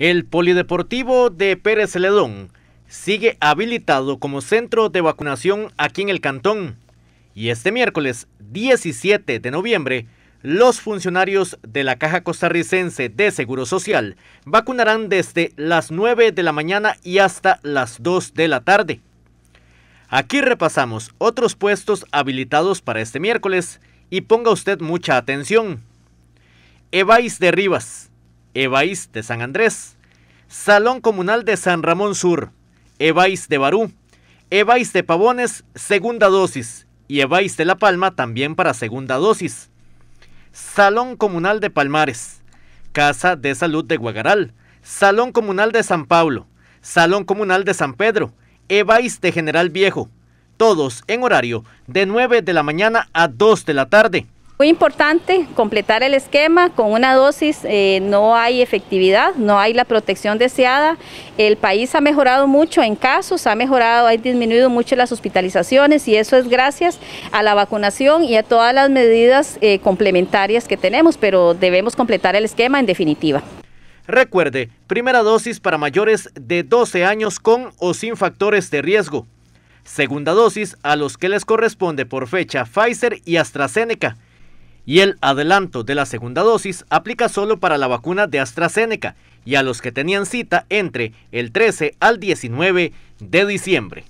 El Polideportivo de Pérez Celedón sigue habilitado como centro de vacunación aquí en el cantón y este miércoles 17 de noviembre los funcionarios de la Caja Costarricense de Seguro Social vacunarán desde las 9 de la mañana y hasta las 2 de la tarde. Aquí repasamos otros puestos habilitados para este miércoles y ponga usted mucha atención. Evais de Rivas, EVAIS de San Andrés, Salón Comunal de San Ramón Sur, EVAIS de Barú, EVAIS de Pavones, segunda dosis, y EVAIS de La Palma también para segunda dosis. Salón Comunal de Palmares, Casa de Salud de Guagaral, Salón Comunal de San Pablo, Salón Comunal de San Pedro, EVAIS de General Viejo, todos en horario de 9 de la mañana a 2 de la tarde. Muy importante completar el esquema con una dosis, eh, no hay efectividad, no hay la protección deseada. El país ha mejorado mucho en casos, ha mejorado, ha disminuido mucho las hospitalizaciones y eso es gracias a la vacunación y a todas las medidas eh, complementarias que tenemos, pero debemos completar el esquema en definitiva. Recuerde, primera dosis para mayores de 12 años con o sin factores de riesgo. Segunda dosis a los que les corresponde por fecha Pfizer y AstraZeneca y el adelanto de la segunda dosis aplica solo para la vacuna de AstraZeneca y a los que tenían cita entre el 13 al 19 de diciembre.